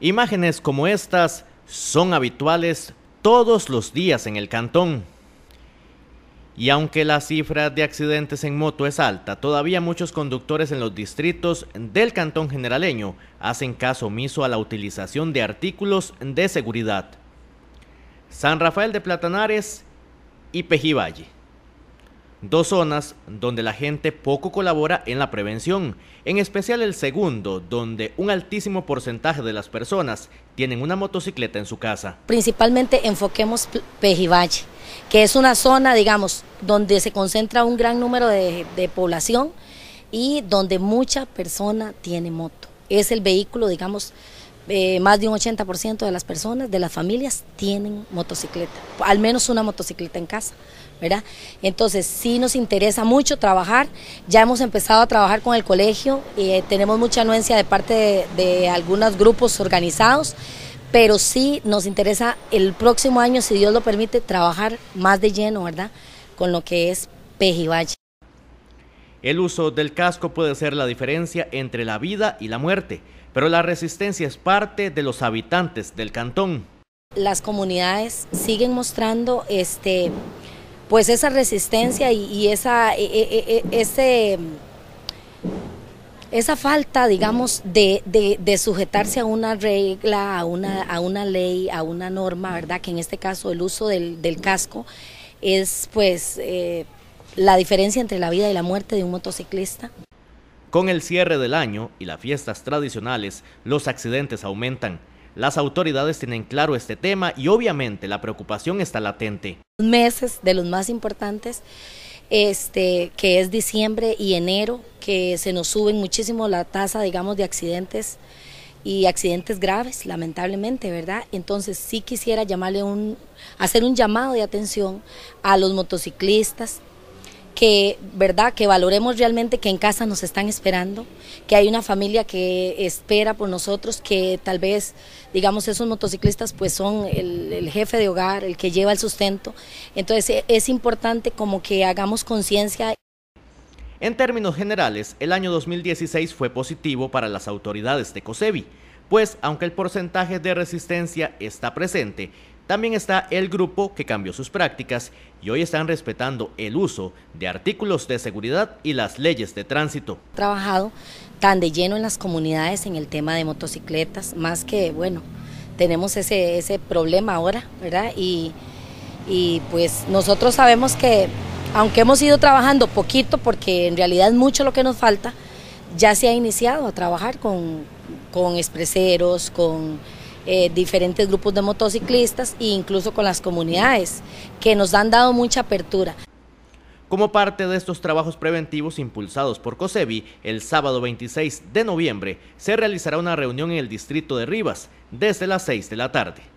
Imágenes como estas son habituales todos los días en el cantón. Y aunque la cifra de accidentes en moto es alta, todavía muchos conductores en los distritos del Cantón Generaleño hacen caso omiso a la utilización de artículos de seguridad. San Rafael de Platanares y Pejivalle. Dos zonas donde la gente poco colabora en la prevención, en especial el segundo, donde un altísimo porcentaje de las personas tienen una motocicleta en su casa. Principalmente enfoquemos Pejivalle, que es una zona, digamos, donde se concentra un gran número de población y donde mucha persona tiene moto. Es el vehículo, digamos, eh, más de un 80% de las personas, de las familias, tienen motocicleta, al menos una motocicleta en casa, ¿verdad? Entonces, sí nos interesa mucho trabajar, ya hemos empezado a trabajar con el colegio, eh, tenemos mucha anuencia de parte de, algunos grupos organizados, pero sí nos interesa el próximo año, si Dios lo permite, trabajar más de lleno, ¿verdad? Con lo que es Pejibaye. El uso del casco puede ser la diferencia entre la vida y la muerte, pero la resistencia es parte de los habitantes del cantón. Las comunidades siguen mostrando este pues esa resistencia y, esa e, e, e, esa falta, digamos, de, sujetarse a una regla, a una, ley, a una norma, ¿verdad? Que en este caso el uso del, casco es, pues, eh, la diferencia entre la vida y la muerte de un motociclista. Con el cierre del año y las fiestas tradicionales, los accidentes aumentan. Las autoridades tienen claro este tema y obviamente la preocupación está latente. Meses de los más importantes, este, que es diciembre y enero, que se nos suben muchísimo la tasa, digamos, de accidentes y accidentes graves, lamentablemente, ¿verdad? Entonces sí quisiera llamarle un, hacer un llamado de atención a los motociclistas, que, ¿verdad? Que valoremos realmente que en casa nos están esperando, que hay una familia que espera por nosotros, que tal vez, digamos, esos motociclistas pues son el, jefe de hogar, el que lleva el sustento. Entonces e, es importante como que hagamos conciencia. En términos generales, el año 2016 fue positivo para las autoridades de COSEBI, pues aunque el porcentaje de resistencia está presente, también está el grupo que cambió sus prácticas y hoy están respetando el uso de artículos de seguridad y las leyes de tránsito. Trabajado tan de lleno en las comunidades en el tema de motocicletas, más que, bueno, tenemos ese, ese problema ahora, ¿verdad? Y, pues nosotros sabemos que, aunque hemos ido trabajando poquito, porque en realidad es mucho lo que nos falta, ya se ha iniciado a trabajar con expreseros, con eh, diferentes grupos de motociclistas e incluso con las comunidades, que nos han dado mucha apertura. Como parte de estos trabajos preventivos impulsados por COSEBI, el sábado 26 de noviembre se realizará una reunión en el distrito de Rivas desde las 6 de la tarde.